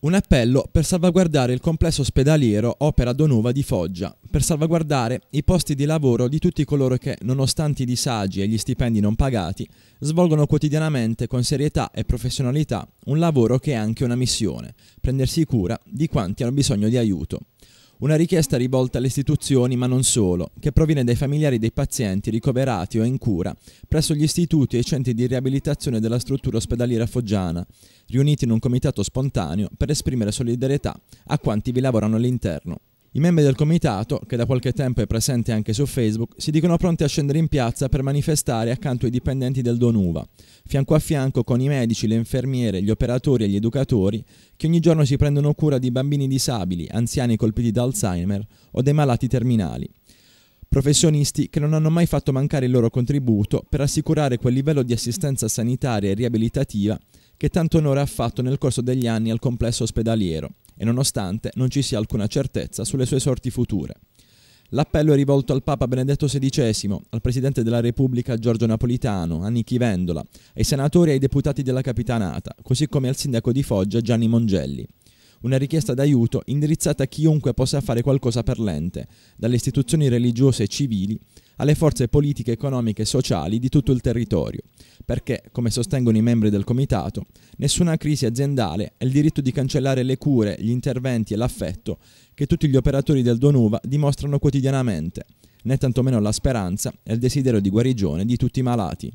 Un appello per salvaguardare il complesso ospedaliero Opera Donova di Foggia, per salvaguardare i posti di lavoro di tutti coloro che, nonostante i disagi e gli stipendi non pagati, svolgono quotidianamente con serietà e professionalità un lavoro che è anche una missione, prendersi cura di quanti hanno bisogno di aiuto. Una richiesta rivolta alle istituzioni, ma non solo, che proviene dai familiari dei pazienti ricoverati o in cura presso gli istituti e i centri di riabilitazione della struttura ospedaliera foggiana, riuniti in un comitato spontaneo per esprimere solidarietà a quanti vi lavorano all'interno. I membri del comitato, che da qualche tempo è presente anche su Facebook, si dicono pronti a scendere in piazza per manifestare accanto ai dipendenti del Donuva, fianco a fianco con i medici, le infermiere, gli operatori e gli educatori che ogni giorno si prendono cura di bambini disabili, anziani colpiti da Alzheimer o dei malati terminali. Professionisti che non hanno mai fatto mancare il loro contributo per assicurare quel livello di assistenza sanitaria e riabilitativa che tanto onore ha fatto nel corso degli anni al complesso ospedaliero e nonostante non ci sia alcuna certezza sulle sue sorti future. L'appello è rivolto al Papa Benedetto XVI, al Presidente della Repubblica Giorgio Napolitano, a Nichi Vendola, ai senatori e ai deputati della Capitanata, così come al Sindaco di Foggia Gianni Mongelli. Una richiesta d'aiuto indirizzata a chiunque possa fare qualcosa per l'ente, dalle istituzioni religiose e civili alle forze politiche, economiche e sociali di tutto il territorio, perché, come sostengono i membri del comitato, nessuna crisi aziendale ha il diritto di cancellare le cure, gli interventi e l'affetto che tutti gli operatori del Donuva dimostrano quotidianamente, né tantomeno la speranza e il desiderio di guarigione di tutti i malati.